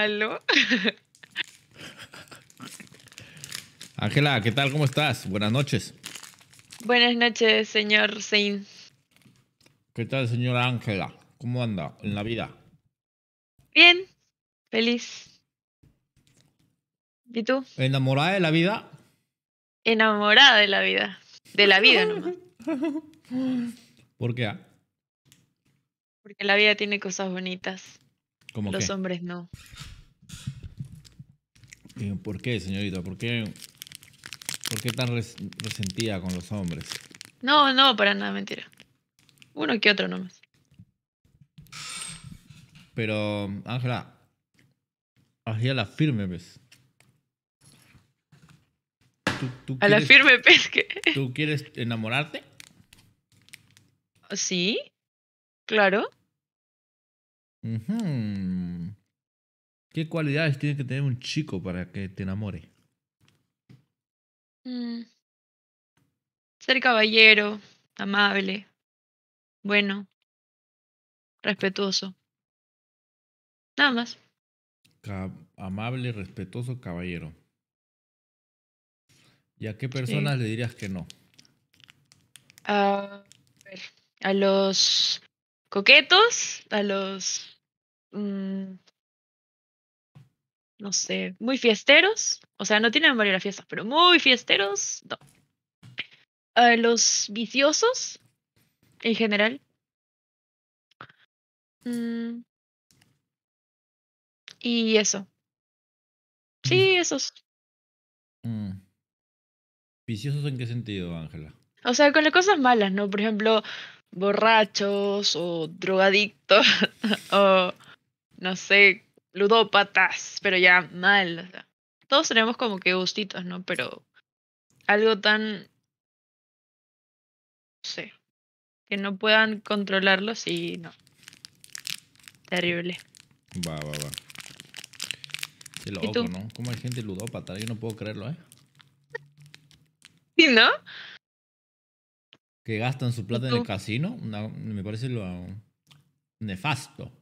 Ángela, ¿qué tal? ¿Cómo estás? Buenas noches. Buenas noches, señor Sein. ¿Qué tal, señora Ángela? ¿Cómo anda en la vida? Bien, feliz. ¿Y tú? ¿Enamorada de la vida? Enamorada de la vida. De la vida nomás. ¿Por qué? Porque la vida tiene cosas bonitas. Los hombres no. ¿Por qué, señorita? ¿Por qué, por qué tan resentida con los hombres? No, no, para nada, mentira. Uno que otro nomás. Pero, Ángela, pues. a la firme, ¿ves? a la firme, que. ¿Tú quieres enamorarte? Sí, claro. ¿Qué cualidades tiene que tener un chico para que te enamore? Mm. Ser caballero, amable, bueno, respetuoso. Nada más. amable, respetuoso, caballero. ¿Y a qué personas le dirías que no? Ah, a los coquetos, a los Mm, no sé, muy fiesteros. O sea, no tienen varias fiestas, pero muy fiesteros, no. Ah, los viciosos, en general. Mm. Y eso. Sí, esos. Mm. ¿Viciosos en qué sentido, Ángela? O sea, con las cosas malas, ¿no? Por ejemplo, borrachos o drogadictos o no sé, ludópatas, pero ya mal. todos tenemos como que gustitos, ¿no? Pero algo tan... No sé. Que no puedan controlarlos y no. Terrible. Va, va, va. Qué loco, ¿Y ¿no? ¿Cómo hay gente ludópata, yo no puedo creerlo, ¿eh? y no? Que gastan su plata en el casino, me parece lo nefasto.